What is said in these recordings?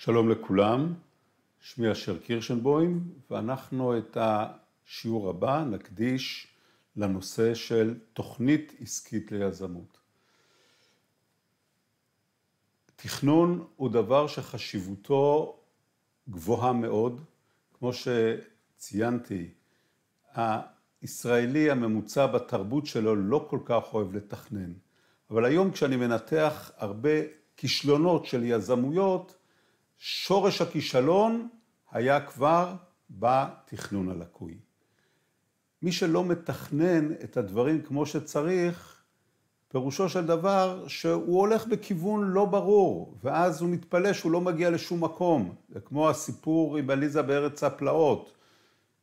שלום לכולם, שמי אשר קירשנבוים, ואנחנו את השיעור הבא נקדיש לנושא של תוכנית עסקית ליזמות. תכנון הוא דבר שחשיבותו גבוהה מאוד. כמו שציינתי, הישראלי הממוצע בתרבות שלו לא כל כך אוהב לתכנן. אבל היום כשאני מנתח הרבה כישלונות של יזמויות, שורש הכישלון היה כבר בתכנון הלקוי. מי שלא מתכנן את הדברים כמו שצריך, פירושו של דבר שהוא הולך בכיוון לא ברור, ואז הוא מתפלא שהוא לא מגיע לשום מקום. זה כמו הסיפור עם עליזה בארץ הפלאות,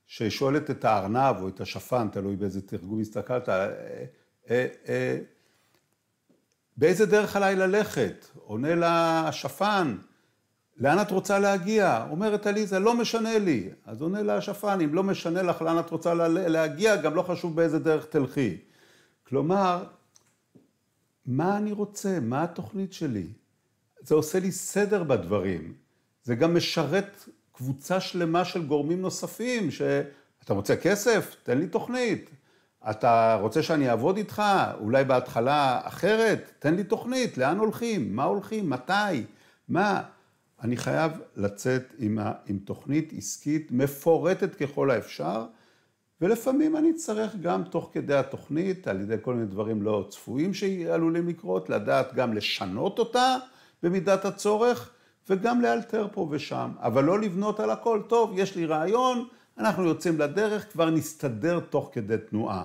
ששואלת את הארנב או את השפן, תלוי באיזה תרגום הסתכלת, אה, אה, אה, באיזה דרך עליי ללכת? עונה לה השפן, לאן את רוצה להגיע? אומרת עליזה, לא משנה לי. אז עונה לה השפן, אם לא משנה לך לאן את רוצה להגיע, גם לא חשוב באיזה דרך תלכי. כלומר, מה אני רוצה? מה התוכנית שלי? זה עושה לי סדר בדברים. זה גם משרת קבוצה שלמה של גורמים נוספים, שאתה רוצה כסף? תן לי תוכנית. אתה רוצה שאני אעבוד איתך? אולי בהתחלה אחרת? תן לי תוכנית, לאן הולכים? מה הולכים? מתי? מה? אני חייב לצאת עם, ה, עם תוכנית עסקית מפורטת ככל האפשר, ולפעמים אני צריך גם תוך כדי התוכנית, על ידי כל מיני דברים לא צפויים שעלולים לקרות, לדעת גם לשנות אותה במידת הצורך, וגם לאלתר פה ושם, אבל לא לבנות על הכל. טוב, יש לי רעיון, אנחנו יוצאים לדרך, כבר נסתדר תוך כדי תנועה.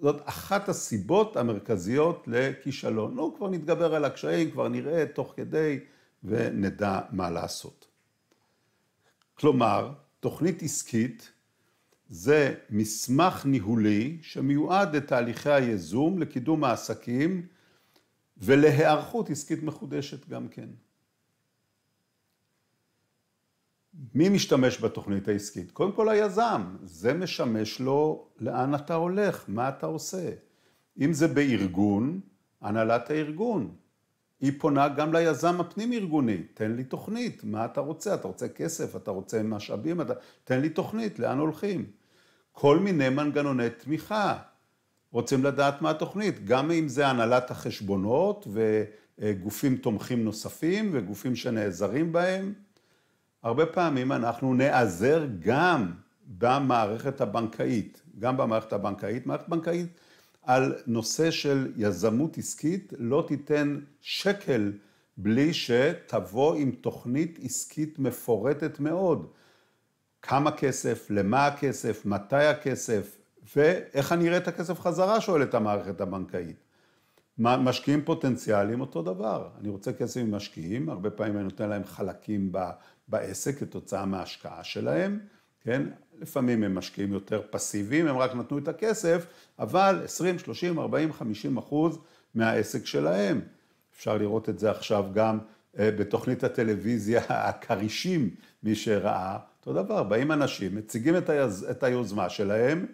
זאת אחת הסיבות המרכזיות לכישלון. נו, כבר נתגבר על הקשיים, כבר נראה תוך כדי, ונדע מה לעשות. כלומר, תוכנית עסקית זה מסמך ניהולי שמיועד לתהליכי היזום לקידום העסקים ולהיערכות עסקית מחודשת גם כן. מי משתמש בתוכנית העסקית? קודם כל היזם, זה משמש לו לאן אתה הולך, מה אתה עושה. אם זה בארגון, הנהלת הארגון. היא פונה גם ליזם הפנים-ארגוני, תן לי תוכנית, מה אתה רוצה? אתה רוצה כסף, אתה רוצה משאבים, אתה... תן לי תוכנית, לאן הולכים? כל מיני מנגנוני תמיכה. רוצים לדעת מה התוכנית, גם אם זה הנהלת החשבונות וגופים תומכים נוספים וגופים שנעזרים בהם. הרבה פעמים אנחנו נעזר גם במערכת הבנקאית, גם במערכת הבנקאית. מערכת בנקאית על נושא של יזמות עסקית, לא תיתן שקל בלי שתבוא עם תוכנית עסקית מפורטת מאוד. כמה כסף, למה הכסף, מתי הכסף, ואיך אני אראה את הכסף חזרה, שואלת המערכת הבנקאית. משקיעים פוטנציאליים אותו דבר. אני רוצה כסף ממשקיעים, הרבה פעמים אני נותן להם חלקים בעסק כתוצאה מההשקעה שלהם, כן? לפעמים הם משקיעים יותר פסיביים, הם רק נתנו את הכסף, אבל 20, 30, 40, 50 אחוז מהעסק שלהם. אפשר לראות את זה עכשיו גם אה, בתוכנית הטלוויזיה הכרישים, מי שראה, אותו דבר, באים אנשים, מציגים את, היז, את היוזמה שלהם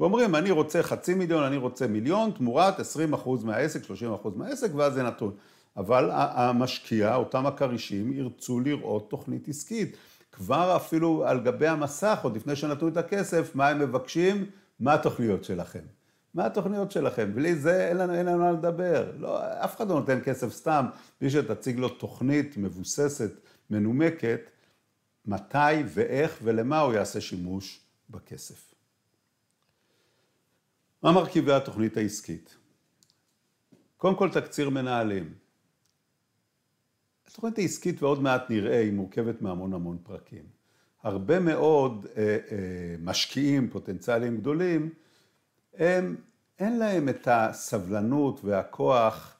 ואומרים, אני רוצה חצי מיליון, אני רוצה מיליון, תמורת 20 אחוז מהעסק, 30 אחוז מהעסק, ואז זה נתון. אבל המשקיע, אותם הכרישים, ירצו לראות תוכנית עסקית. כבר אפילו על גבי המסך, עוד לפני שנתנו את הכסף, מה הם מבקשים, מה התוכניות שלכם. מה התוכניות שלכם? בלי זה אין לנו, אין לנו מה לדבר. לא, אף אחד לא נותן כסף סתם, בלי שתציג לו תוכנית מבוססת, מנומקת, מתי ואיך ולמה הוא יעשה שימוש בכסף. מה מרכיבי התוכנית העסקית? קודם כל תקציר מנהלים. התוכנית העסקית, ועוד מעט נראה, היא מורכבת מהמון המון פרקים. הרבה מאוד אה, אה, משקיעים פוטנציאליים גדולים, הם, אין להם את הסבלנות והכוח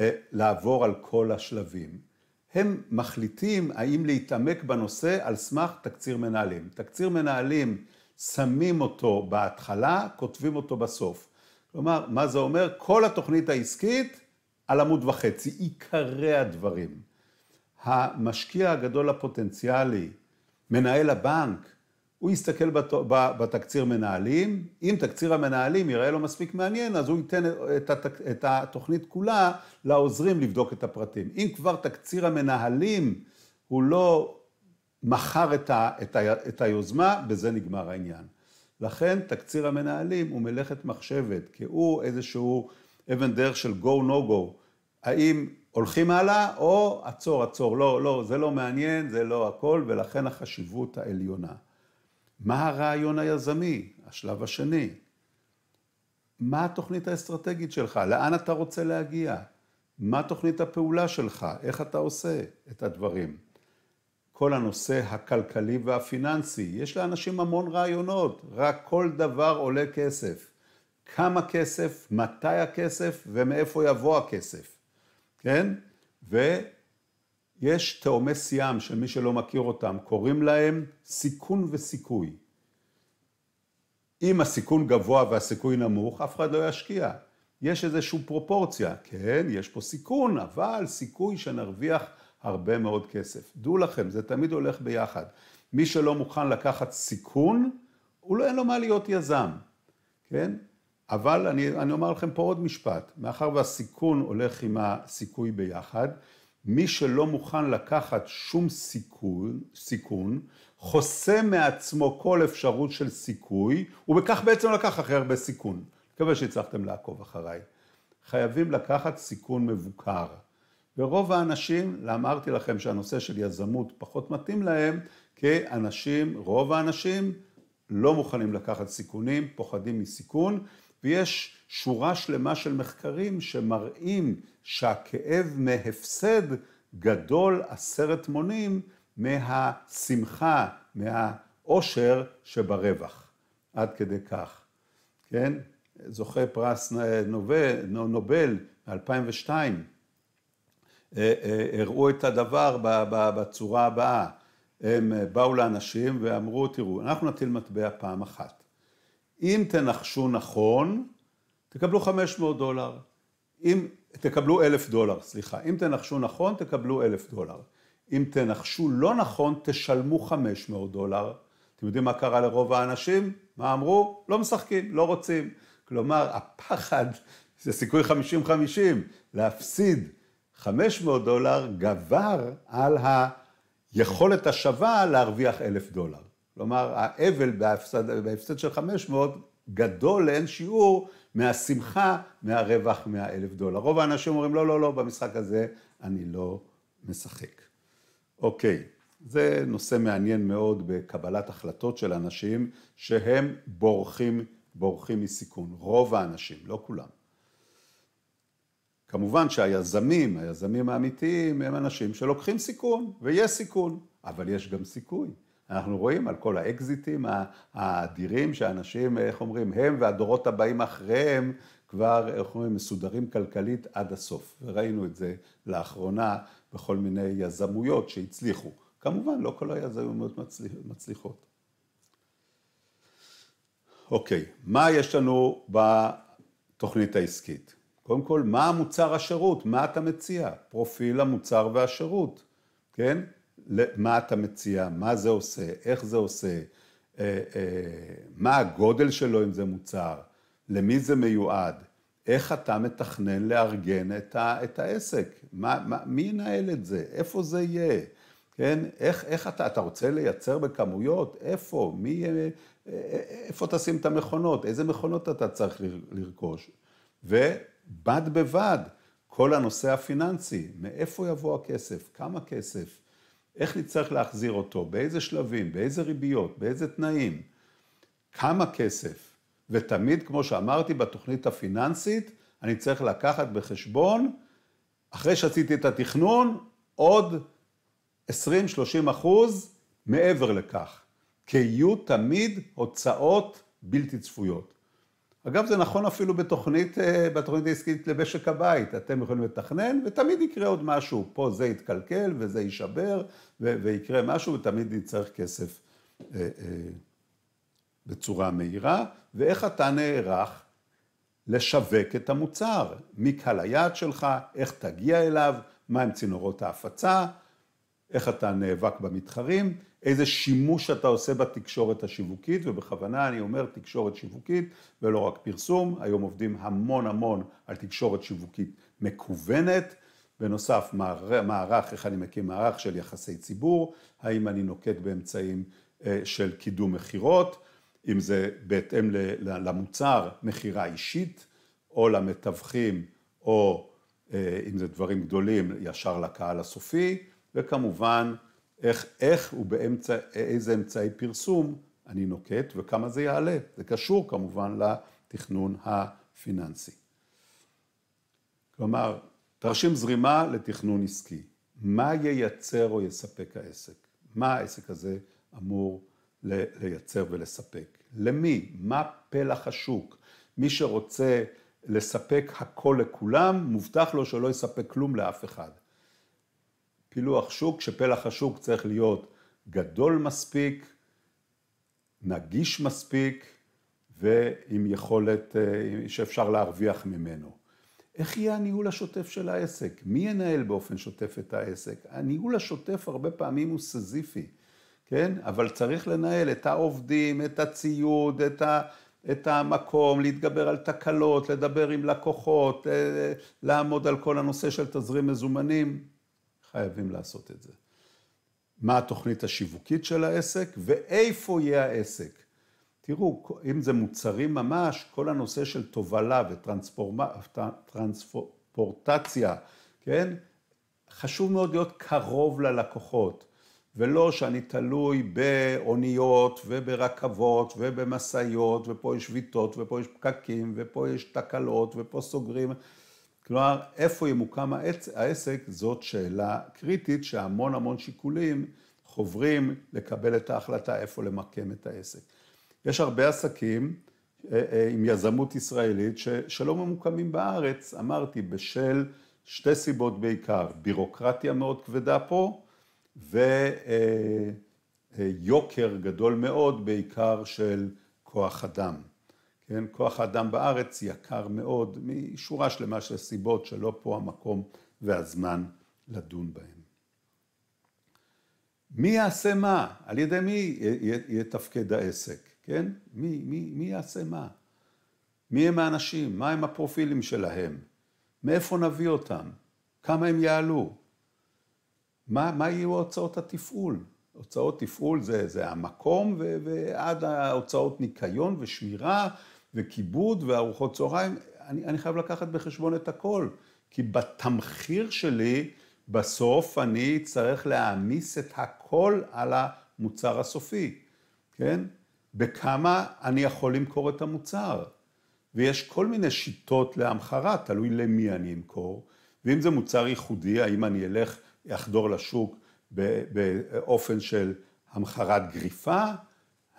אה, לעבור על כל השלבים. הם מחליטים האם להתעמק בנושא על סמך תקציר מנהלים. תקציר מנהלים, שמים אותו בהתחלה, כותבים אותו בסוף. כלומר, מה זה אומר? כל התוכנית העסקית על עמוד וחצי, עיקרי הדברים. המשקיע הגדול הפוטנציאלי, מנהל הבנק, הוא יסתכל בת... בתקציר מנהלים, אם תקציר המנהלים יראה לו מספיק מעניין, אז הוא ייתן את, הת... את התוכנית כולה לעוזרים לבדוק את הפרטים. אם כבר תקציר המנהלים הוא לא מכר את, ה... את, ה... את היוזמה, בזה נגמר העניין. לכן תקציר המנהלים הוא מלאכת מחשבת, כי הוא איזשהו אבן דרך של go no go. האם הולכים הלאה, או עצור, עצור, לא, לא, זה לא מעניין, זה לא הכל, ולכן החשיבות העליונה. מה הרעיון היזמי? השלב השני. מה התוכנית האסטרטגית שלך? לאן אתה רוצה להגיע? מה תוכנית הפעולה שלך? איך אתה עושה את הדברים? כל הנושא הכלכלי והפיננסי, יש לאנשים המון רעיונות, רק כל דבר עולה כסף. כמה כסף, מתי הכסף ומאיפה יבוא הכסף. כן? ויש תאומי סיאם, של מי שלא מכיר אותם, קוראים להם סיכון וסיכוי. אם הסיכון גבוה והסיכוי נמוך, אף אחד לא ישקיע. יש איזושהי פרופורציה. כן, יש פה סיכון, אבל סיכוי שנרוויח הרבה מאוד כסף. דעו לכם, זה תמיד הולך ביחד. מי שלא מוכן לקחת סיכון, הוא לא, אין לו מה להיות יזם, כן? אבל אני, אני אומר לכם פה עוד משפט, מאחר והסיכון הולך עם הסיכוי ביחד, מי שלא מוכן לקחת שום סיכון, סיכון, חוסם מעצמו כל אפשרות של סיכוי, ובכך בעצם לקח הכי הרבה סיכון. מקווה שהצלחתם לעקוב אחריי. חייבים לקחת סיכון מבוקר. ורוב האנשים, אמרתי לכם שהנושא של יזמות פחות מתאים להם, כי אנשים, רוב האנשים, לא מוכנים לקחת סיכונים, פוחדים מסיכון, ויש שורה שלמה של מחקרים שמראים שהכאב מהפסד גדול עשרת מונים מהשמחה, מהאושר שברווח. עד כדי כך, כן? זוכה פרס נובל, נובל 2002, אה, אה, הראו את הדבר בצורה הבאה. הם אה, באו לאנשים ואמרו, תראו, אנחנו נטיל מטבע פעם אחת. אם תנחשו נכון, תקבלו 500 דולר. אם תקבלו 1,000 דולר, סליחה. אם תנחשו נכון, תקבלו 1,000 דולר. אם תנחשו לא נכון, תשלמו 500 דולר. אתם יודעים מה קרה לרוב האנשים? מה אמרו? לא משחקים, לא רוצים. כלומר, הפחד זה סיכוי 50-50. להפסיד 500 דולר גבר על היכולת השווה להרוויח 1,000 דולר. כלומר, האבל בהפסד, בהפסד של 500 גדול לאין שיעור מהשמחה, מהרווח מהאלף דולר. רוב האנשים אומרים, לא, לא, לא, במשחק הזה אני לא משחק. אוקיי, זה נושא מעניין מאוד בקבלת החלטות של אנשים שהם בורחים, בורחים מסיכון. רוב האנשים, לא כולם. כמובן שהיזמים, היזמים האמיתיים, הם אנשים שלוקחים סיכון, ויש סיכון, אבל יש גם סיכוי. אנחנו רואים על כל האקזיטים האדירים שאנשים, איך אומרים, הם והדורות הבאים אחריהם כבר, איך אומרים, מסודרים כלכלית עד הסוף. ראינו את זה לאחרונה בכל מיני יזמויות שהצליחו. כמובן, לא כל היזמויות מצליח, מצליחות. אוקיי, מה יש לנו בתוכנית העסקית? קודם כל, מה המוצר השירות? מה אתה מציע? פרופיל המוצר והשירות, כן? מה אתה מציע, מה זה עושה, איך זה עושה, אה, אה, מה הגודל שלו אם זה מוצר, למי זה מיועד, איך אתה מתכנן לארגן את, ה, את העסק, מה, מה, מי ינהל את זה, איפה זה יהיה, כן, איך, איך אתה, אתה רוצה לייצר בכמויות, איפה, מי, אה, איפה תשים את המכונות, איזה מכונות אתה צריך לרכוש, ובד בבד, כל הנושא הפיננסי, מאיפה יבוא הכסף, כמה כסף, איך נצטרך להחזיר אותו, באיזה שלבים, באיזה ריביות, באיזה תנאים, כמה כסף. ותמיד, כמו שאמרתי בתוכנית הפיננסית, אני צריך לקחת בחשבון, אחרי שעשיתי את התכנון, עוד 20-30 אחוז מעבר לכך, כי יהיו תמיד הוצאות בלתי צפויות. אגב, זה נכון אפילו בתוכנית, אה, בתוכנית העסקית למשק הבית. אתם יכולים לתכנן, ותמיד יקרה עוד משהו. פה זה יתקלקל וזה יישבר, ו- ויקרה משהו, ותמיד נצטרך כסף אה, אה, בצורה מהירה. ואיך אתה נערך לשווק את המוצר? מי קהל היעד שלך? איך תגיע אליו? מהם צינורות ההפצה? איך אתה נאבק במתחרים? איזה שימוש אתה עושה בתקשורת השיווקית, ובכוונה אני אומר תקשורת שיווקית ולא רק פרסום, היום עובדים המון המון על תקשורת שיווקית מקוונת. בנוסף, מערך, איך אני מקים מערך של יחסי ציבור, האם אני נוקט באמצעים אה, של קידום מכירות, אם זה בהתאם למוצר, מכירה אישית, או למתווכים, או אה, אם זה דברים גדולים, ישר לקהל הסופי, וכמובן, איך, איך ובאמצע, איזה אמצעי פרסום אני נוקט וכמה זה יעלה. זה קשור כמובן לתכנון הפיננסי. כלומר, תרשים זרימה לתכנון עסקי. מה ייצר או יספק העסק? מה העסק הזה אמור לייצר ולספק? למי? מה פלח השוק? מי שרוצה לספק הכל לכולם, מובטח לו שלא יספק כלום לאף אחד. פילוח שוק, שפלח השוק צריך להיות גדול מספיק, נגיש מספיק ועם יכולת אה, שאפשר להרוויח ממנו. איך יהיה הניהול השוטף של העסק? מי ינהל באופן שוטף את העסק? הניהול השוטף הרבה פעמים הוא סזיפי, כן? אבל צריך לנהל את העובדים, את הציוד, את, ה, את המקום, להתגבר על תקלות, לדבר עם לקוחות, אה, לעמוד על כל הנושא של תזרים מזומנים. חייבים לעשות את זה. מה התוכנית השיווקית של העסק ואיפה יהיה העסק. תראו, אם זה מוצרים ממש, כל הנושא של תובלה וטרנספורטציה, כן? חשוב מאוד להיות קרוב ללקוחות, ולא שאני תלוי באוניות וברכבות ובמשאיות, ופה יש שביתות ופה יש פקקים ופה יש תקלות ופה סוגרים. כלומר, איפה ימוקם העסק, זאת שאלה קריטית שהמון המון שיקולים חוברים לקבל את ההחלטה איפה למקם את העסק. יש הרבה עסקים אה, אה, עם יזמות ישראלית ש, שלא ממוקמים בארץ, אמרתי, בשל שתי סיבות בעיקר, בירוקרטיה מאוד כבדה פה ויוקר אה, גדול מאוד בעיקר של כוח אדם. כן, כוח האדם בארץ יקר מאוד, משורה שלמה של סיבות שלא פה המקום והזמן לדון בהן. מי יעשה מה? על ידי מי יתפקד העסק, כן? מי, מי, מי יעשה מה? מי הם האנשים? מה הם הפרופילים שלהם? מאיפה נביא אותם? כמה הם יעלו? מה, מה יהיו הוצאות התפעול? הוצאות תפעול זה, זה המקום ו, ועד ההוצאות ניקיון ושמירה וכיבוד וארוחות צהריים, אני, אני חייב לקחת בחשבון את הכל, כי בתמחיר שלי, בסוף אני צריך להעמיס את הכל על המוצר הסופי, כן? בכמה אני יכול למכור את המוצר. ויש כל מיני שיטות להמחרה, תלוי למי אני אמכור. ואם זה מוצר ייחודי, האם אני אלך, אחדור לשוק באופן של המחרת גריפה,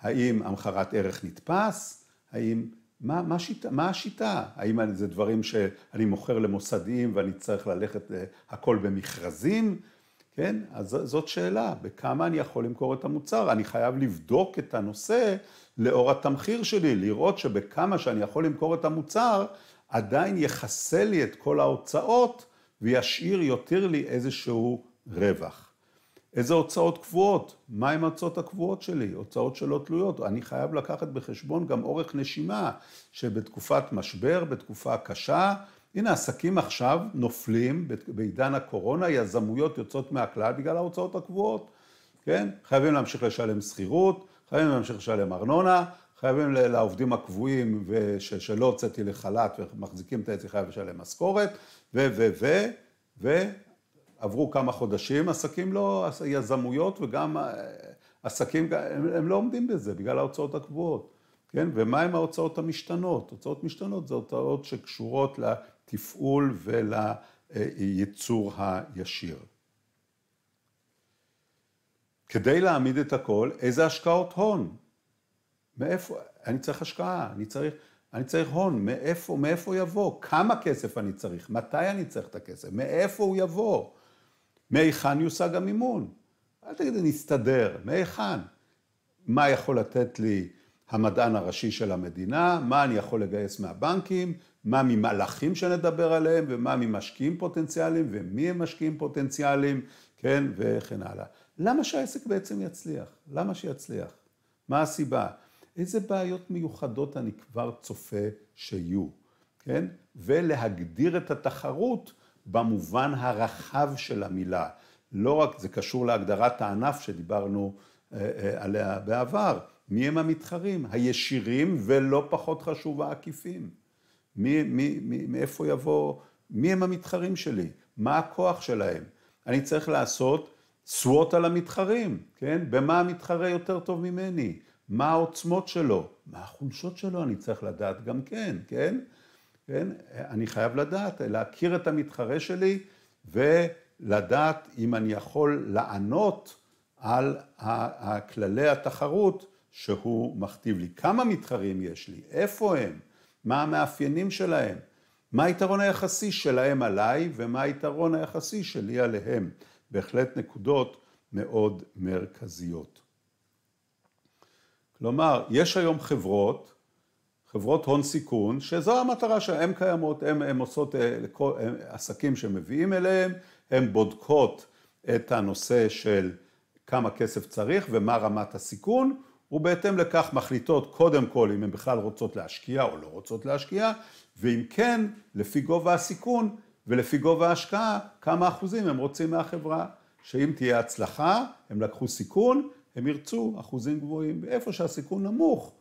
האם המחרת ערך נתפס, האם מה, מה, שיטה, מה השיטה? האם זה דברים שאני מוכר למוסדים ואני צריך ללכת אה, הכל במכרזים? כן, אז זאת שאלה, בכמה אני יכול למכור את המוצר? אני חייב לבדוק את הנושא לאור התמחיר שלי, לראות שבכמה שאני יכול למכור את המוצר, עדיין יכסה לי את כל ההוצאות וישאיר, יותר לי איזשהו רווח. איזה הוצאות קבועות? מהן ההוצאות הקבועות שלי? הוצאות שלא תלויות. אני חייב לקחת בחשבון גם אורך נשימה, שבתקופת משבר, בתקופה קשה, הנה עסקים עכשיו נופלים בעידן הקורונה, יזמויות יוצאות מהכלל בגלל ההוצאות הקבועות, כן? חייבים להמשיך לשלם שכירות, חייבים להמשיך לשלם ארנונה, חייבים לעובדים הקבועים וש, שלא הוצאתי לחל"ת ומחזיקים את העץ, חייב לשלם משכורת, ו, ו, ו, ו, עברו כמה חודשים, עסקים לא, יזמויות וגם אה, עסקים, הם, הם לא עומדים בזה בגלל ההוצאות הקבועות, כן? ומהם ההוצאות המשתנות? הוצאות משתנות זה הוצאות שקשורות לתפעול ולייצור הישיר. כדי להעמיד את הכל, איזה השקעות הון? מאיפה, אני צריך השקעה, אני צריך, אני צריך הון, מאיפה, מאיפה יבוא? כמה כסף אני צריך? מתי אני צריך את הכסף? מאיפה הוא יבוא? מהיכן יושג המימון? אל תגידי נסתדר, מהיכן? מה יכול לתת לי המדען הראשי של המדינה, מה אני יכול לגייס מהבנקים, מה ממהלכים שנדבר עליהם ומה ממשקיעים פוטנציאליים ומי הם משקיעים פוטנציאליים, כן, וכן הלאה. למה שהעסק בעצם יצליח? למה שיצליח? מה הסיבה? איזה בעיות מיוחדות אני כבר צופה שיהיו, כן? ולהגדיר את התחרות במובן הרחב של המילה. לא רק, זה קשור להגדרת הענף שדיברנו אה, אה, עליה בעבר. מי הם המתחרים? הישירים ולא פחות חשוב העקיפים. מי, מי, מי, מאיפה יבוא, מי הם המתחרים שלי? מה הכוח שלהם? אני צריך לעשות סוואט על המתחרים, כן? במה המתחרה יותר טוב ממני? מה העוצמות שלו? מה החולשות שלו אני צריך לדעת גם כן, כן? כן? אני חייב לדעת, להכיר את המתחרה שלי ולדעת אם אני יכול לענות על כללי התחרות שהוא מכתיב לי. כמה מתחרים יש לי? איפה הם? מה המאפיינים שלהם? מה היתרון היחסי שלהם עליי ומה היתרון היחסי שלי עליהם? בהחלט נקודות מאוד מרכזיות. כלומר, יש היום חברות חברות הון סיכון, שזו המטרה שהן קיימות, הן עושות אה, עסקים שמביאים אליהן, הן בודקות את הנושא של כמה כסף צריך ומה רמת הסיכון, ובהתאם לכך מחליטות קודם כל אם הן בכלל רוצות להשקיע או לא רוצות להשקיע, ואם כן, לפי גובה הסיכון ולפי גובה ההשקעה, כמה אחוזים הם רוצים מהחברה. שאם תהיה הצלחה, הם לקחו סיכון, הם ירצו אחוזים גבוהים. ואיפה שהסיכון נמוך,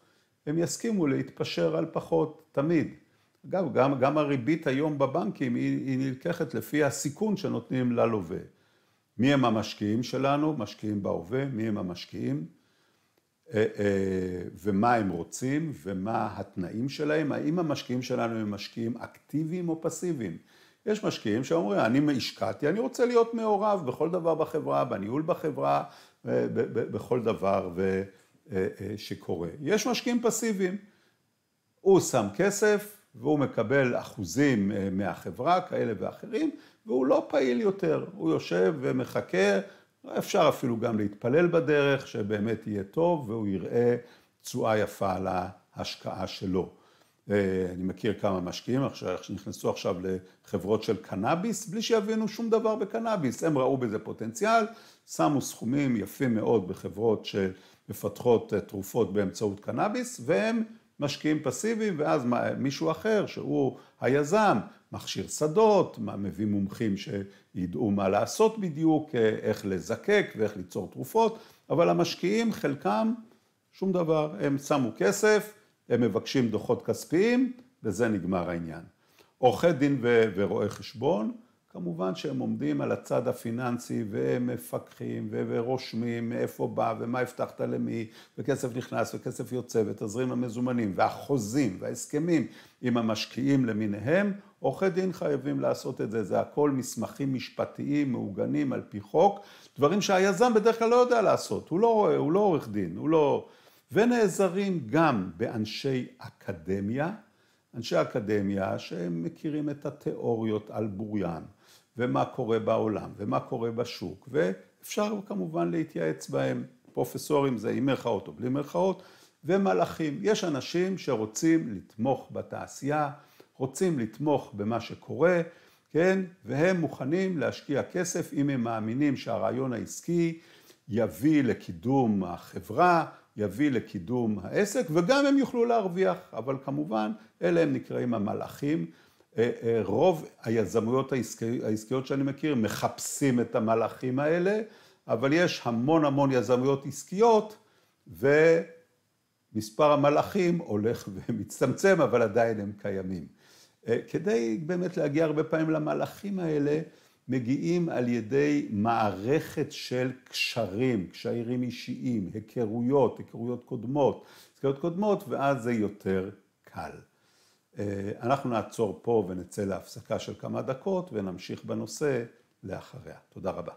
הם יסכימו להתפשר על פחות, תמיד. אגב, גם, גם הריבית היום בבנקים היא, היא נלקחת לפי הסיכון שנותנים ללווה. מי הם המשקיעים שלנו? משקיעים בהווה, מי הם המשקיעים? אה, אה, ומה הם רוצים ומה התנאים שלהם, האם המשקיעים שלנו הם משקיעים אקטיביים או פסיביים. יש משקיעים שאומרים, אני השקעתי, אני רוצה להיות מעורב בכל דבר בחברה, בניהול בחברה, אה, בכל דבר, ו... אה, אה, שקורה. יש משקיעים פסיביים, הוא שם כסף והוא מקבל אחוזים אה, מהחברה כאלה ואחרים, והוא לא פעיל יותר, הוא יושב ומחכה, אפשר אפילו גם להתפלל בדרך, שבאמת יהיה טוב והוא יראה תשואה יפה על ההשקעה שלו. אני מכיר כמה משקיעים שנכנסו עכשיו לחברות של קנאביס, בלי שיבינו שום דבר בקנאביס. הם ראו בזה פוטנציאל, שמו סכומים יפים מאוד בחברות של... מפתחות אה, תרופות באמצעות קנאביס, והם משקיעים פסיביים, ואז מישהו אחר, שהוא היזם, מכשיר שדות, מביא מומחים שידעו מה לעשות בדיוק, אה, איך לזקק ואיך ליצור תרופות, אבל המשקיעים, חלקם, שום דבר, הם שמו כסף, הם מבקשים דוחות כספיים, וזה נגמר העניין. עורכי דין ורואי חשבון, כמובן שהם עומדים על הצד הפיננסי ומפקחים ורושמים מאיפה בא ומה הבטחת למי וכסף נכנס וכסף יוצא ותזרים המזומנים והחוזים וההסכמים עם המשקיעים למיניהם, עורכי דין חייבים לעשות את זה, זה הכל מסמכים משפטיים מעוגנים על פי חוק, דברים שהיזם בדרך כלל לא יודע לעשות, הוא לא, הוא לא עורך דין, הוא לא... ונעזרים גם באנשי אקדמיה, אנשי אקדמיה שהם מכירים את התיאוריות על בוריין. ומה קורה בעולם, ומה קורה בשוק, ואפשר כמובן להתייעץ בהם, פרופסורים זה עם מירכאות או בלי מירכאות, ומלאכים. יש אנשים שרוצים לתמוך בתעשייה, רוצים לתמוך במה שקורה, כן, והם מוכנים להשקיע כסף אם הם מאמינים שהרעיון העסקי יביא לקידום החברה, יביא לקידום העסק, וגם הם יוכלו להרוויח, אבל כמובן, אלה הם נקראים המלאכים. אה, אה, רוב היזמויות העסקיות שאני מכיר מחפשים את המהלכים האלה, אבל יש המון המון יזמויות עסקיות, ומספר המלאכים הולך ומצטמצם, אבל עדיין הם קיימים. אה, כדי באמת להגיע הרבה פעמים למהלכים האלה, מגיעים על ידי מערכת של קשרים, קשרים אישיים, היכרויות, היכרויות קודמות, היכרויות קודמות, ואז זה יותר קל. אה, אנחנו נעצור פה ונצא להפסקה של כמה דקות ונמשיך בנושא לאחריה. תודה רבה.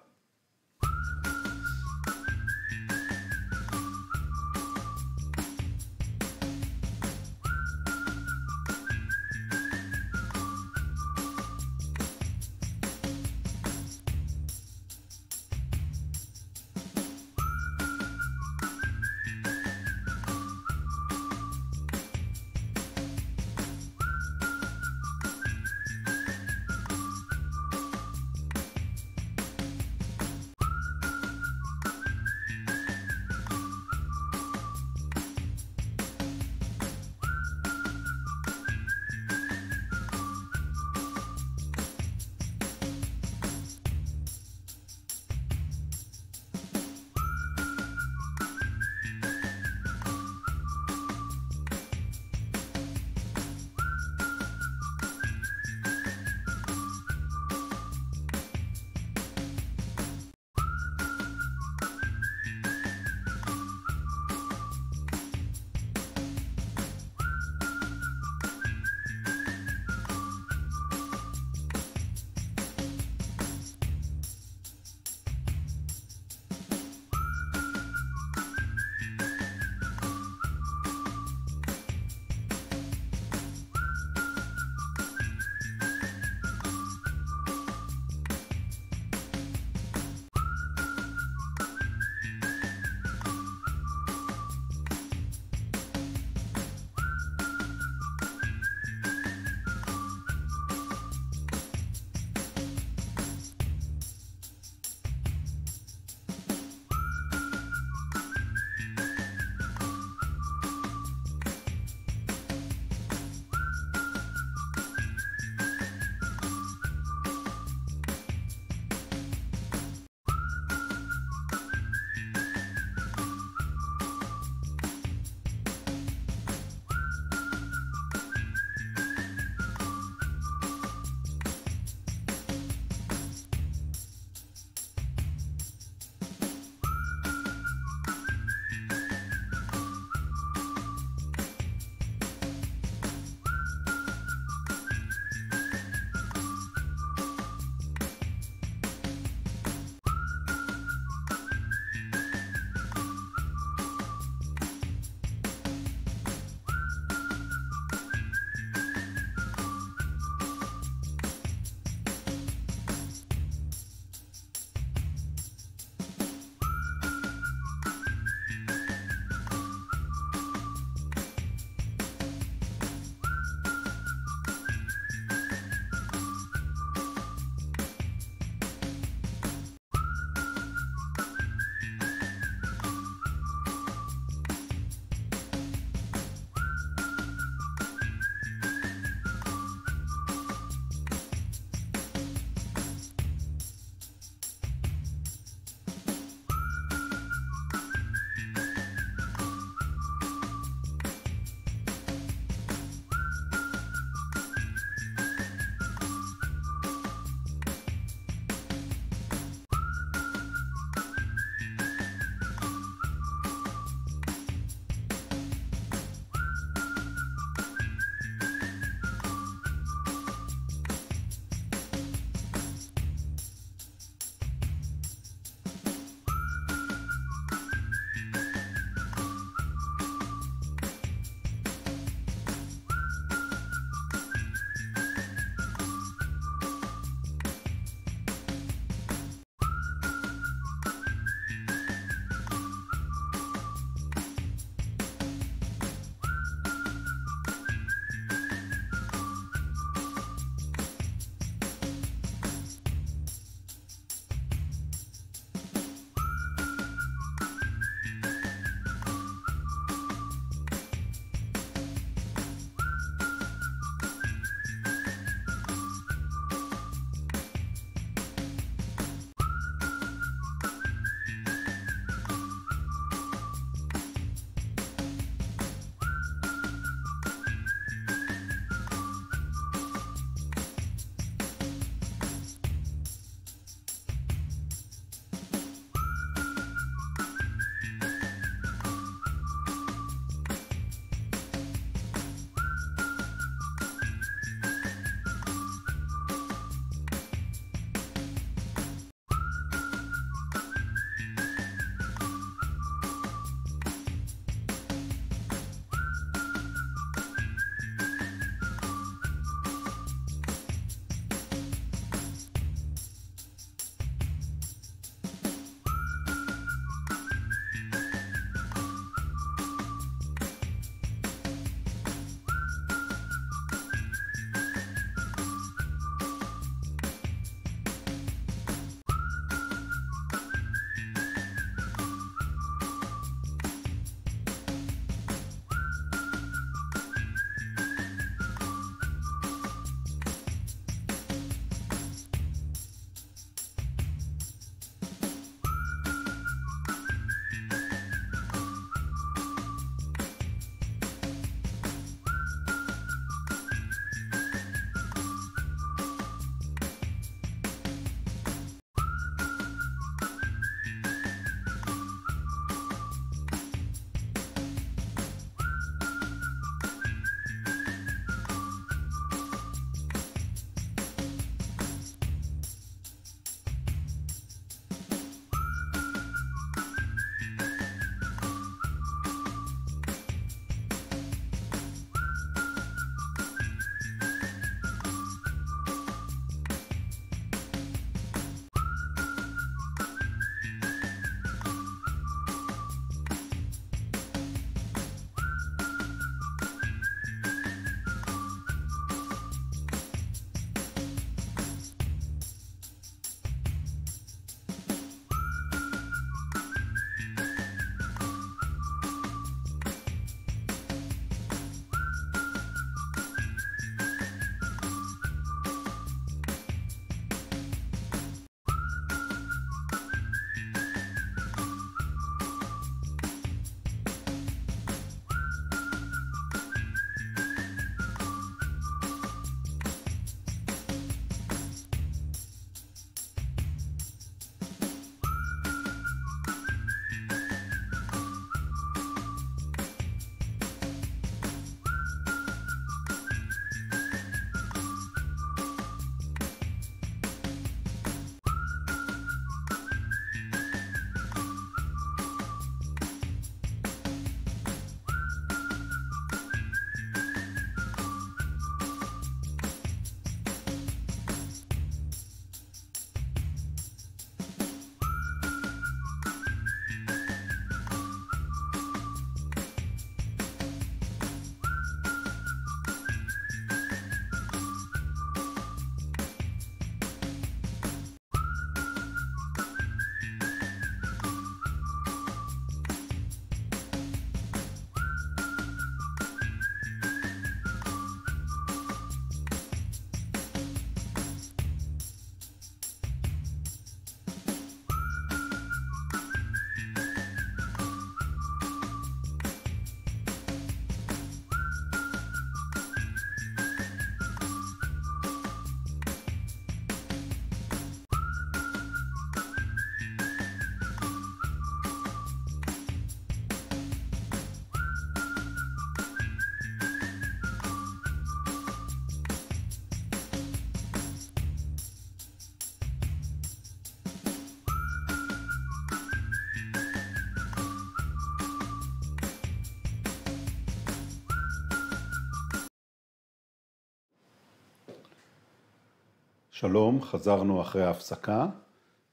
שלום, חזרנו אחרי ההפסקה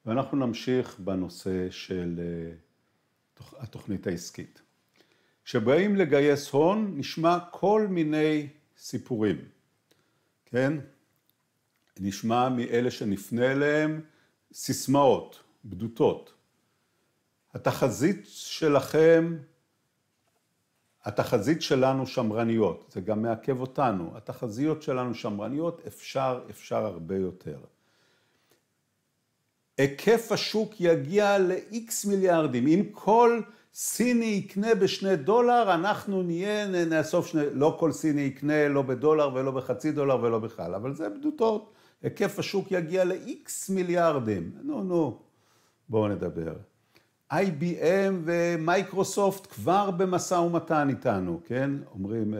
ואנחנו נמשיך בנושא של אה, התוכנית העסקית. כשבאים לגייס הון נשמע כל מיני סיפורים, כן? נשמע מאלה שנפנה אליהם סיסמאות, בדותות. התחזית שלכם התחזית שלנו שמרניות, זה גם מעכב אותנו. התחזיות שלנו שמרניות, אפשר, אפשר הרבה יותר. היקף השוק יגיע ל-X מיליארדים. אם כל סיני יקנה בשני דולר, אנחנו נהיה, נאסוף שני, לא כל סיני יקנה לא בדולר ולא בחצי דולר ולא בכלל, אבל זה בדותות. היקף השוק יגיע ל-X מיליארדים. נו, נו, בואו נדבר. IBM ומייקרוסופט כבר במשא ומתן איתנו, כן? אומרים, אה,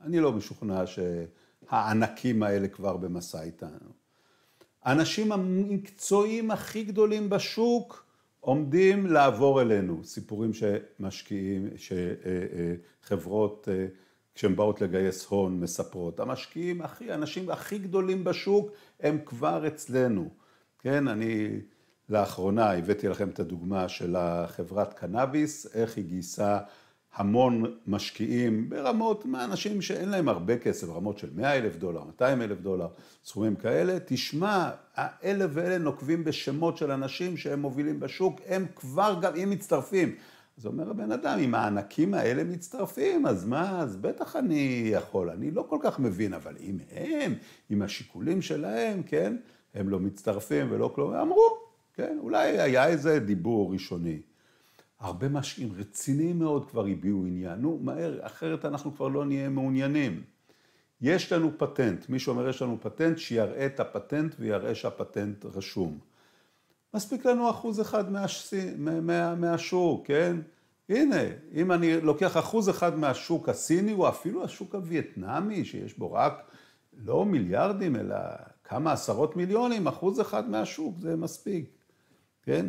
אני לא משוכנע שהענקים האלה כבר במשא איתנו. האנשים המקצועיים הכי גדולים בשוק עומדים לעבור אלינו. סיפורים שמשקיעים, שחברות, אה, אה, כשהן באות לגייס הון, מספרות. המשקיעים הכי, האנשים הכי גדולים בשוק, הם כבר אצלנו. כן, אני... לאחרונה הבאתי לכם את הדוגמה של החברת קנאביס, איך היא גייסה המון משקיעים ברמות מאנשים שאין להם הרבה כסף, רמות של 100 אלף דולר, 200 אלף דולר, סכומים כאלה. תשמע, האלה ואלה נוקבים בשמות של אנשים שהם מובילים בשוק, הם כבר גם, אם מצטרפים. אז אומר הבן אדם, אם הענקים האלה מצטרפים, אז מה, אז בטח אני יכול, אני לא כל כך מבין, אבל אם הם, עם השיקולים שלהם, כן, הם לא מצטרפים ולא כלום, אמרו, כן? אולי היה איזה דיבור ראשוני. הרבה משקיעים רציניים מאוד כבר הביעו עניין. נו, מהר, אחרת אנחנו כבר לא נהיה מעוניינים. יש לנו פטנט, מי שאומר יש לנו פטנט, שיראה את הפטנט ויראה שהפטנט רשום. מספיק לנו אחוז אחד מהש... מה... מה... מהשוק, כן? הנה, אם אני לוקח אחוז אחד מהשוק הסיני, או אפילו השוק הווייטנאמי, שיש בו רק לא מיליארדים, אלא כמה עשרות מיליונים, אחוז אחד מהשוק, זה מספיק. כן?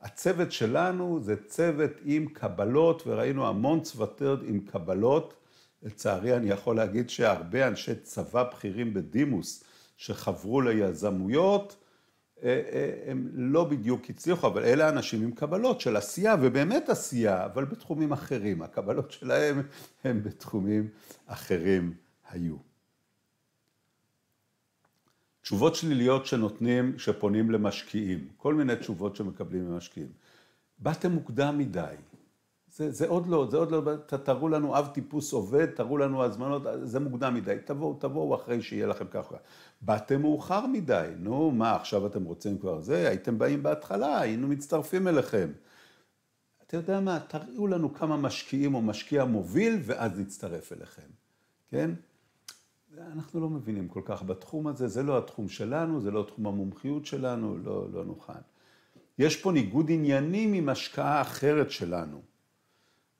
הצוות שלנו זה צוות עם קבלות, וראינו המון צוותות עם קבלות. לצערי, אני יכול להגיד שהרבה אנשי צבא בכירים בדימוס שחברו ליזמויות, אה, אה, הם לא בדיוק הצליחו, אבל אלה אנשים עם קבלות של עשייה, ובאמת עשייה, אבל בתחומים אחרים. הקבלות שלהם הם בתחומים אחרים היו. תשובות שליליות שנותנים, שפונים למשקיעים, כל מיני תשובות שמקבלים ממשקיעים. באתם מוקדם מדי. זה, זה עוד לא, זה עוד לא, תראו לנו אב טיפוס עובד, תראו לנו הזמנות, זה מוקדם מדי, תבואו, תבואו אחרי שיהיה לכם ככה. באתם מאוחר מדי, נו, מה, עכשיו אתם רוצים כבר זה? הייתם באים בהתחלה, היינו מצטרפים אליכם. אתה יודע מה, תראו לנו כמה משקיעים או משקיע מוביל, ואז נצטרף אליכם, כן? אנחנו לא מבינים כל כך בתחום הזה, זה לא התחום שלנו, זה לא תחום המומחיות שלנו, לא, לא נוכל. יש פה ניגוד עניינים עם השקעה אחרת שלנו,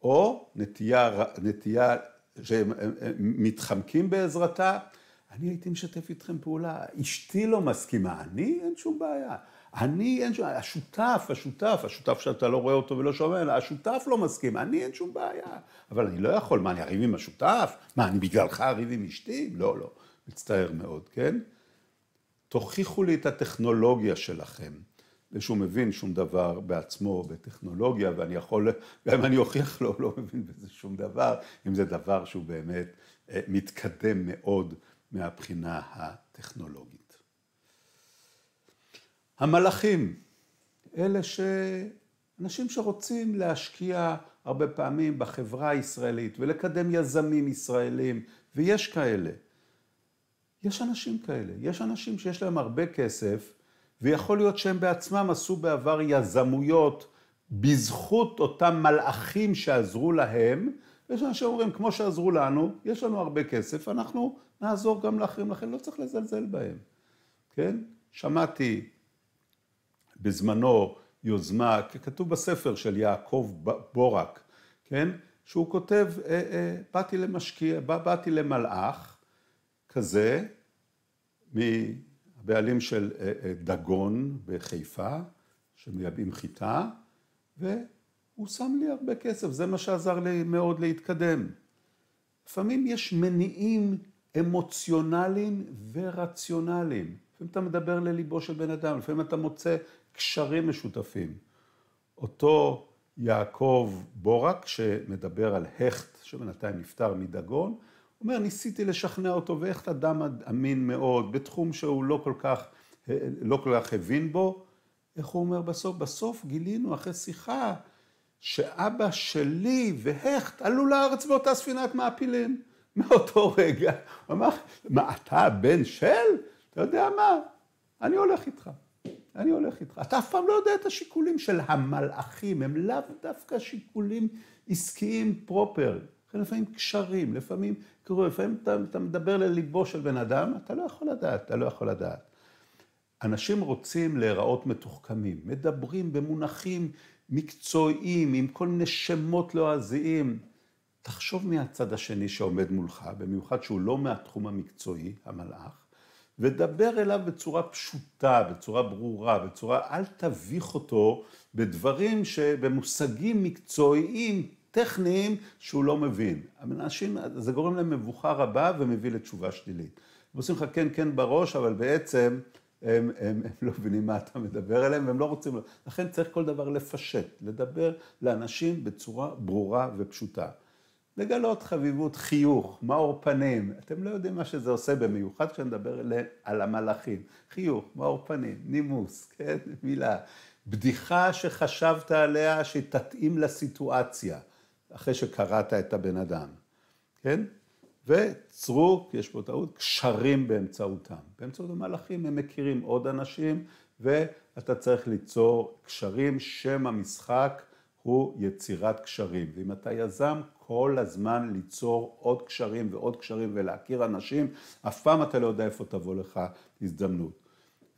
או נטייה, נטייה שמתחמקים בעזרתה, אני הייתי משתף איתכם פעולה, אשתי לא מסכימה, אני אין שום בעיה. אני, אין שום, השותף, השותף, השותף שאתה לא רואה אותו ולא שומע, השותף לא מסכים, אני אין שום בעיה. אבל אני לא יכול, מה, אני אריב עם השותף? מה, אני בגללך אריב עם אשתי? לא, לא. מצטער מאוד, כן? תוכיחו לי את הטכנולוגיה שלכם. ושהוא מבין שום דבר בעצמו, בטכנולוגיה, ואני יכול, גם אם אני אוכיח לו, לא מבין בזה שום דבר, אם זה דבר שהוא באמת אה, מתקדם מאוד מהבחינה הטכנולוגית. המלאכים, אלה ש... אנשים שרוצים להשקיע הרבה פעמים בחברה הישראלית ולקדם יזמים ישראלים, ויש כאלה. יש אנשים כאלה, יש אנשים שיש להם הרבה כסף, ויכול להיות שהם בעצמם עשו בעבר יזמויות בזכות אותם מלאכים שעזרו להם, ויש אנשים שאומרים, כמו שעזרו לנו, יש לנו הרבה כסף, אנחנו נעזור גם לאחרים, לכן לא צריך לזלזל בהם, כן? שמעתי בזמנו יוזמה, ככתוב בספר של יעקב בורק, כן? שהוא כותב, אה, אה, באתי למשקיע, באתי למלאך כזה, מהבעלים של אה, דגון בחיפה, שמייבאים חיטה, והוא שם לי הרבה כסף, זה מה שעזר לי מאוד להתקדם. לפעמים יש מניעים אמוציונליים ורציונליים. לפעמים אתה מדבר לליבו של בן אדם, לפעמים אתה מוצא קשרים משותפים. אותו יעקב בורק, שמדבר על הכט, שבינתיים נפטר מדגון, אומר, ניסיתי לשכנע אותו, והכט אדם אמין מאוד, בתחום שהוא לא כל כך, לא כל כך הבין בו. איך הוא אומר בסוף? בסוף גילינו, אחרי שיחה, שאבא שלי והכט עלו לארץ באותה ספינת מעפילים. מאותו רגע, הוא אמר, מה, אתה הבן של? אתה יודע מה? אני הולך איתך. אני הולך איתך. אתה אף פעם לא יודע את השיקולים של המלאכים, הם לאו דווקא שיקולים עסקיים פרופר. לפעמים קשרים, לפעמים, תראו, לפעמים אתה, אתה מדבר לליבו של בן אדם, אתה לא יכול לדעת, אתה לא יכול לדעת. אנשים רוצים להיראות מתוחכמים, מדברים במונחים מקצועיים, עם כל מיני שמות לועזיים. תחשוב מהצד השני שעומד מולך, במיוחד שהוא לא מהתחום המקצועי, המלאך, ודבר אליו בצורה פשוטה, בצורה ברורה, בצורה, אל תביך אותו בדברים שבמושגים מקצועיים, טכניים, שהוא לא מבין. אנשים, זה גורם להם מבוכה רבה ומביא לתשובה שלילית. הם עושים לך כן, כן בראש, אבל בעצם הם, הם, הם לא מבינים מה אתה מדבר אליהם והם לא רוצים... לכן צריך כל דבר לפשט, לדבר לאנשים בצורה ברורה ופשוטה. לגלות חביבות חיוך, מאור פנים, אתם לא יודעים מה שזה עושה, במיוחד כשנדבר על המלאכים. חיוך, מאור פנים, נימוס, כן, מילה. בדיחה שחשבת עליה שתתאים לסיטואציה, אחרי שקראת את הבן אדם, כן? וצרו, יש פה טעות, קשרים באמצעותם. באמצעות המלאכים הם מכירים עוד אנשים, ואתה צריך ליצור קשרים, שם המשחק הוא יצירת קשרים. ואם אתה יזם, כל הזמן ליצור עוד קשרים ועוד קשרים ולהכיר אנשים, אף פעם אתה לא יודע איפה תבוא לך הזדמנות.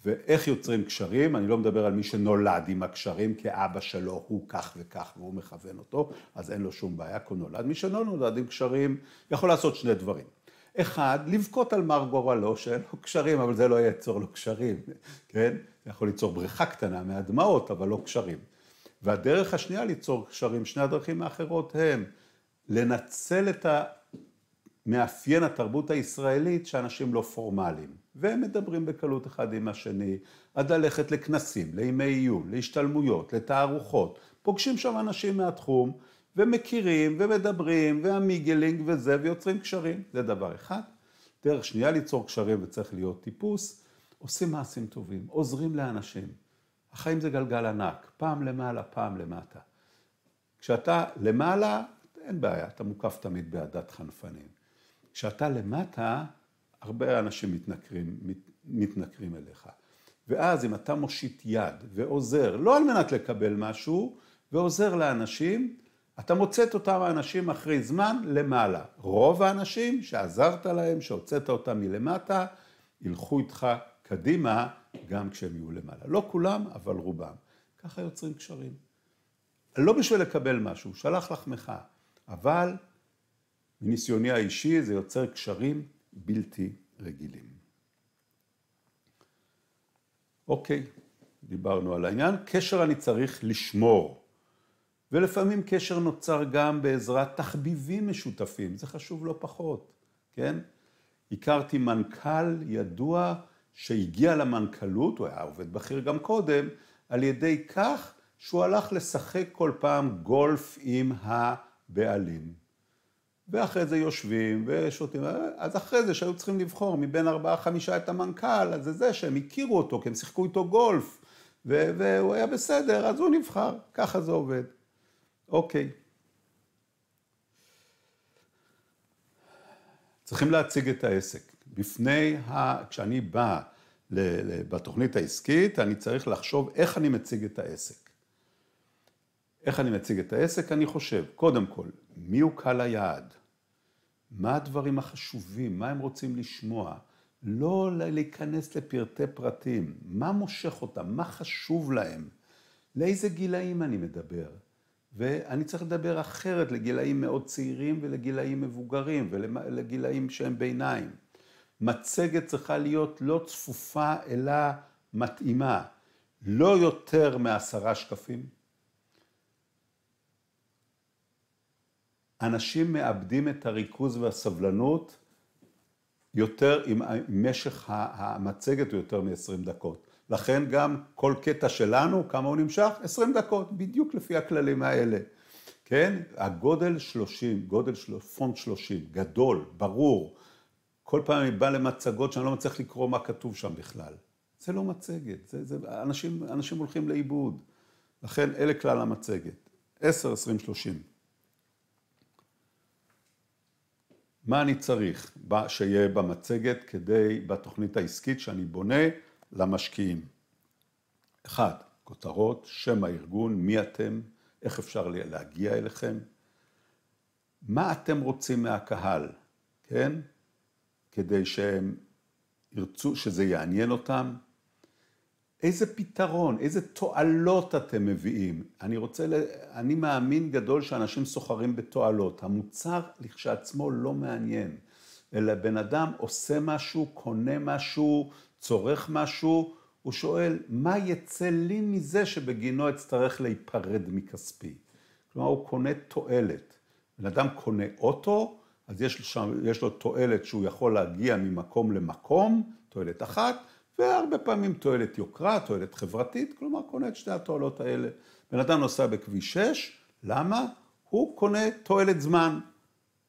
ואיך יוצרים קשרים, אני לא מדבר על מי שנולד עם הקשרים, כי אבא שלו הוא כך וכך והוא מכוון אותו, אז אין לו שום בעיה, כי הוא נולד. מי שלא נולד עם קשרים, יכול לעשות שני דברים. אחד, לבכות על מר גורלו, שאין לו קשרים, אבל זה לא ייצור לו קשרים, כן? זה יכול ליצור בריכה קטנה מהדמעות, אבל לא קשרים. והדרך השנייה ליצור קשרים, שני הדרכים האחרות הם לנצל את המאפיין התרבות הישראלית שאנשים לא פורמליים, והם מדברים בקלות אחד עם השני, עד ללכת לכנסים, לימי עיון, להשתלמויות, לתערוכות, פוגשים שם אנשים מהתחום, ומכירים, ומדברים, והמיגלינג וזה, ויוצרים קשרים, זה דבר אחד. דרך שנייה ליצור קשרים וצריך להיות טיפוס, עושים מעשים טובים, עוזרים לאנשים. החיים זה גלגל ענק, פעם למעלה, פעם למטה. כשאתה למעלה, אין בעיה, אתה מוקף תמיד בעדת חנפנים. כשאתה למטה, הרבה אנשים מתנכרים, מת, מתנכרים אליך. ואז אם אתה מושיט יד ועוזר, לא על מנת לקבל משהו, ועוזר לאנשים, אתה מוצא את אותם האנשים אחרי זמן למעלה. רוב האנשים שעזרת להם, שהוצאת אותם מלמטה, ילכו איתך קדימה גם כשהם יהיו למעלה. לא כולם, אבל רובם. ככה יוצרים קשרים. לא בשביל לקבל משהו, שלח לך מחאה. אבל מניסיוני האישי זה יוצר קשרים בלתי רגילים. אוקיי, דיברנו על העניין. קשר אני צריך לשמור. ולפעמים קשר נוצר גם בעזרת תחביבים משותפים, זה חשוב לא פחות, כן? הכרתי מנכ"ל ידוע שהגיע למנכ"לות, הוא היה עובד בכיר גם קודם, על ידי כך שהוא הלך לשחק כל פעם גולף עם ה... בעלים. ואחרי זה יושבים ושותים, אז אחרי זה שהיו צריכים לבחור מבין ארבעה חמישה את המנכ"ל, אז זה זה שהם הכירו אותו, כי הם שיחקו איתו גולף, והוא היה בסדר, אז הוא נבחר, ככה זה עובד. אוקיי. צריכים להציג את העסק. בפני, ה... כשאני בא בתוכנית העסקית, אני צריך לחשוב איך אני מציג את העסק. איך אני מציג את העסק? אני חושב, קודם כל, מי הוא קהל היעד? מה הדברים החשובים? מה הם רוצים לשמוע? לא להיכנס לפרטי פרטים. מה מושך אותם? מה חשוב להם? לאיזה גילאים אני מדבר? ואני צריך לדבר אחרת לגילאים מאוד צעירים ולגילאים מבוגרים ולגילאים שהם ביניים. מצגת צריכה להיות לא צפופה אלא מתאימה. לא יותר מעשרה שקפים, אנשים מאבדים את הריכוז והסבלנות יותר, אם משך המצגת הוא יותר מ-20 דקות. לכן גם כל קטע שלנו, כמה הוא נמשך? 20 דקות, בדיוק לפי הכללים האלה. כן? הגודל 30, גודל של... פונט 30, גדול, ברור. כל פעם אני בא למצגות שאני לא מצליח לקרוא מה כתוב שם בכלל. זה לא מצגת, זה, זה, אנשים, אנשים הולכים לאיבוד. לכן אלה כלל המצגת, 10, 20, 30. מה אני צריך שיהיה במצגת כדי, בתוכנית העסקית שאני בונה למשקיעים. אחד, כותרות, שם הארגון, מי אתם, איך אפשר להגיע אליכם, מה אתם רוצים מהקהל, כן? כדי שהם ירצו, שזה יעניין אותם, איזה פתרון, איזה תועלות אתם מביאים. אני רוצה, אני מאמין גדול שאנשים סוחרים בתועלות. המוצר לכשעצמו לא מעניין, אלא בן אדם עושה משהו, קונה משהו, צורך משהו, הוא שואל, מה יצא לי מזה שבגינו אצטרך להיפרד מכספי? כלומר, הוא קונה תועלת. בן אדם קונה אוטו, אז יש לו, שם, יש לו תועלת שהוא יכול להגיע ממקום למקום, תועלת אחת, והרבה פעמים תועלת יוקרה, תועלת חברתית, כלומר קונה את שתי התועלות האלה. בן אדם נוסע בכביש 6, למה? הוא קונה תועלת זמן.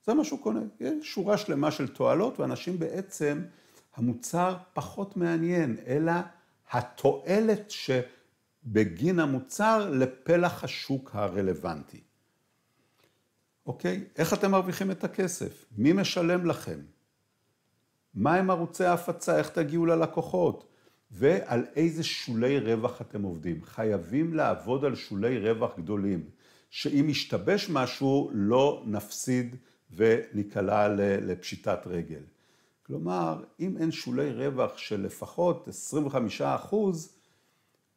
זה מה שהוא קונה. יש שורה שלמה של תועלות, ואנשים בעצם, המוצר פחות מעניין, אלא התועלת שבגין המוצר לפלח השוק הרלוונטי. אוקיי? איך אתם מרוויחים את הכסף? מי משלם לכם? מה הם ערוצי ההפצה, איך תגיעו ללקוחות, ועל איזה שולי רווח אתם עובדים. חייבים לעבוד על שולי רווח גדולים, שאם ישתבש משהו, לא נפסיד וניקלע לפשיטת רגל. כלומר, אם אין שולי רווח של לפחות 25 אחוז,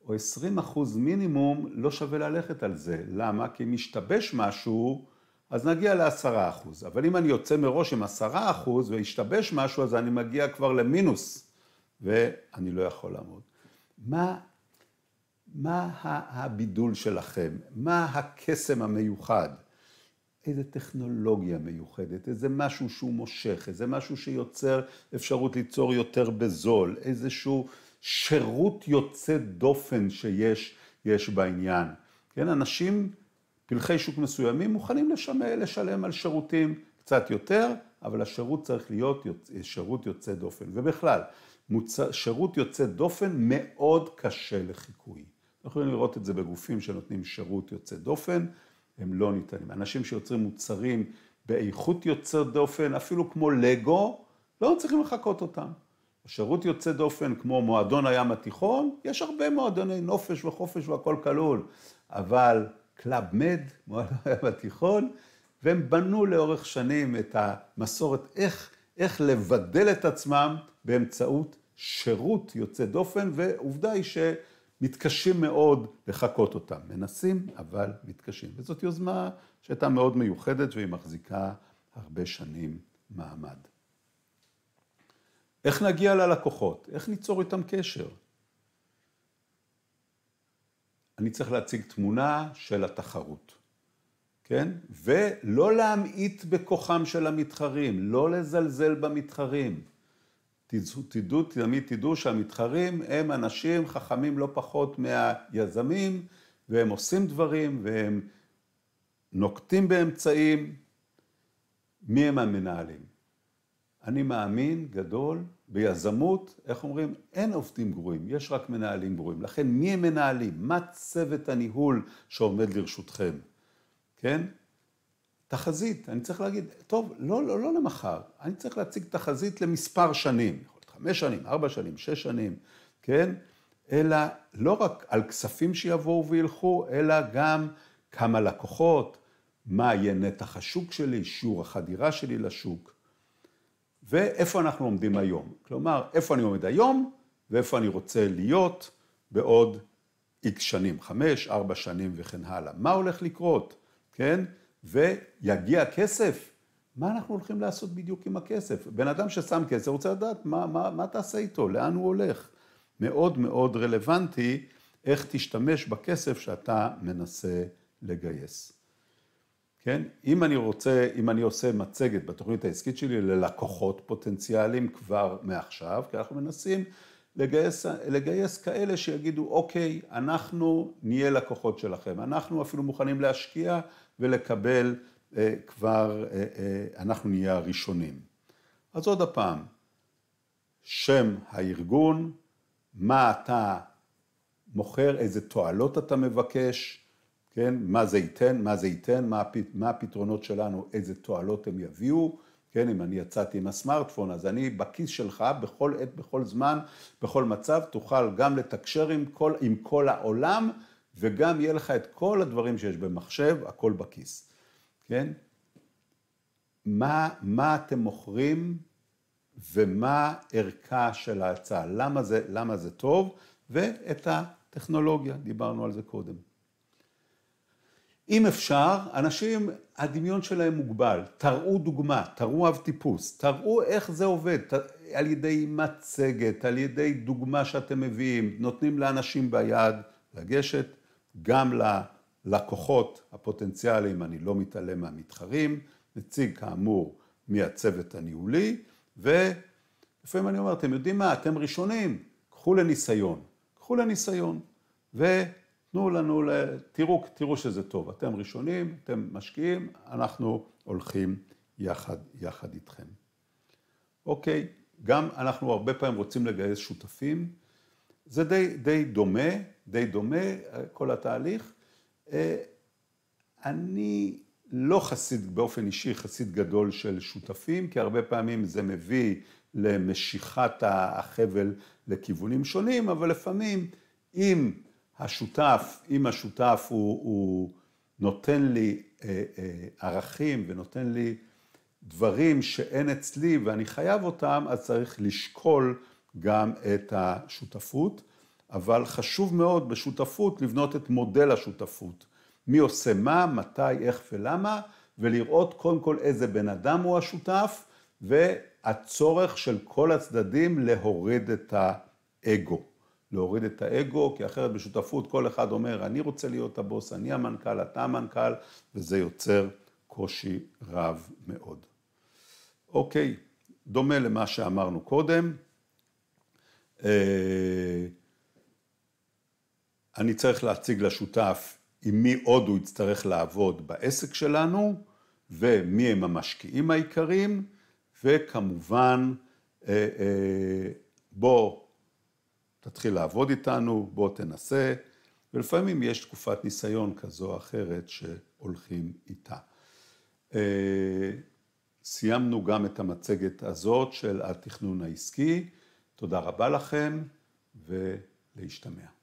או 20 אחוז מינימום, לא שווה ללכת על זה. למה? כי אם ישתבש משהו, אז נגיע לעשרה אחוז. אבל אם אני יוצא מראש עם עשרה אחוז והשתבש משהו, אז אני מגיע כבר למינוס, ואני לא יכול לעמוד. מה, מה הבידול שלכם? מה הקסם המיוחד? איזה טכנולוגיה מיוחדת, איזה משהו שהוא מושך, איזה משהו שיוצר אפשרות ליצור יותר בזול, איזשהו שירות יוצא דופן שיש יש בעניין. כן, אנשים פלחי שוק מסוימים מוכנים לשמ... לשלם על שירותים קצת יותר, אבל השירות צריך להיות יוצ... שירות יוצא דופן. ובכלל, מוצ... שירות יוצא דופן מאוד קשה לחיקוי. אנחנו יכולים לראות את זה בגופים שנותנים שירות יוצא דופן, הם לא ניתנים. אנשים שיוצרים מוצרים באיכות יוצא דופן, אפילו כמו לגו, לא צריכים לחקות אותם. שירות יוצא דופן כמו מועדון הים התיכון, יש הרבה מועדוני נופש וחופש והכל כלול, אבל קלאב מד, מועדון בתיכון, והם בנו לאורך שנים את המסורת, איך, איך לבדל את עצמם באמצעות שירות יוצא דופן, ועובדה היא שמתקשים מאוד לחקות אותם. מנסים, אבל מתקשים. וזאת יוזמה שהייתה מאוד מיוחדת והיא מחזיקה הרבה שנים מעמד. איך נגיע ללקוחות? איך ניצור איתם קשר? אני צריך להציג תמונה של התחרות, כן? ולא להמעיט בכוחם של המתחרים, לא לזלזל במתחרים. תדעו, תדעו, תמיד תדעו שהמתחרים הם אנשים חכמים לא פחות מהיזמים, והם עושים דברים, והם נוקטים באמצעים. מי הם המנהלים? אני מאמין גדול ביזמות, איך אומרים? אין עובדים גרועים, יש רק מנהלים גרועים. לכן, מי הם מנהלים? מה צוות הניהול שעומד לרשותכם? כן? תחזית, אני צריך להגיד, טוב, לא, לא, לא למחר, אני צריך להציג תחזית למספר שנים, יכול להיות חמש שנים, ארבע שנים, שש שנים, כן? אלא לא רק על כספים שיבואו וילכו, אלא גם כמה לקוחות, מה יהיה נתח השוק שלי, שיעור החדירה שלי לשוק. ואיפה אנחנו עומדים היום. כלומר, איפה אני עומד היום ואיפה אני רוצה להיות בעוד איקס שנים, חמש, ארבע שנים וכן הלאה. מה הולך לקרות, כן? ויגיע כסף? מה אנחנו הולכים לעשות בדיוק עם הכסף? בן אדם ששם כסף רוצה לדעת מה, מה, מה תעשה איתו, לאן הוא הולך. מאוד מאוד רלוונטי איך תשתמש בכסף שאתה מנסה לגייס. כן? אם אני רוצה, אם אני עושה מצגת בתוכנית העסקית שלי ללקוחות פוטנציאליים כבר מעכשיו, כי אנחנו מנסים לגייס, לגייס כאלה שיגידו, אוקיי, אנחנו נהיה לקוחות שלכם, אנחנו אפילו מוכנים להשקיע ולקבל אה, כבר, אה, אה, אנחנו נהיה הראשונים. אז עוד הפעם, שם הארגון, מה אתה מוכר, איזה תועלות אתה מבקש, כן, מה זה ייתן, מה זה ייתן, מה, מה הפתרונות שלנו, איזה תועלות הם יביאו, כן, אם אני יצאתי עם הסמארטפון, אז אני בכיס שלך בכל עת, בכל זמן, בכל מצב, תוכל גם לתקשר עם כל, עם כל העולם, וגם יהיה לך את כל הדברים שיש במחשב, הכל בכיס, כן? מה, מה אתם מוכרים ומה ערכה של ההצעה, למה זה, למה זה טוב, ואת הטכנולוגיה, דיברנו על זה קודם. אם אפשר, אנשים, הדמיון שלהם מוגבל. תראו דוגמה, תראו אב טיפוס, תראו איך זה עובד, ת... על ידי מצגת, על ידי דוגמה שאתם מביאים, נותנים לאנשים ביד לגשת, גם ללקוחות הפוטנציאליים, אני לא מתעלם מהמתחרים, נציג כאמור מהצוות הניהולי, ולפעמים אני אומר, אתם יודעים מה, אתם ראשונים, קחו לניסיון, קחו לניסיון. ו... תנו לנו, תראו, תראו שזה טוב, אתם ראשונים, אתם משקיעים, אנחנו הולכים יחד, יחד איתכם. אוקיי, גם אנחנו הרבה פעמים רוצים לגייס שותפים, זה די, די דומה, די דומה אה, כל התהליך. אה, אני לא חסיד, באופן אישי חסיד גדול של שותפים, כי הרבה פעמים זה מביא למשיכת החבל לכיוונים שונים, אבל לפעמים אם השותף, אם השותף הוא, הוא נותן לי אה, אה, ערכים ונותן לי דברים שאין אצלי ואני חייב אותם, אז צריך לשקול גם את השותפות. אבל חשוב מאוד בשותפות לבנות את מודל השותפות. מי עושה מה, מתי, איך ולמה, ולראות קודם כל איזה בן אדם הוא השותף, והצורך של כל הצדדים להוריד את האגו. להוריד את האגו, כי אחרת בשותפות כל אחד אומר, אני רוצה להיות הבוס, אני המנכ"ל, אתה המנכ"ל, וזה יוצר קושי רב מאוד. אוקיי, דומה למה שאמרנו קודם. אה, אני צריך להציג לשותף עם מי עוד הוא יצטרך לעבוד בעסק שלנו, ומי הם המשקיעים העיקריים, וכמובן, אה, אה, בוא תתחיל לעבוד איתנו, בוא תנסה, ולפעמים יש תקופת ניסיון כזו או אחרת שהולכים איתה. אה, סיימנו גם את המצגת הזאת של התכנון העסקי. תודה רבה לכם ולהשתמע.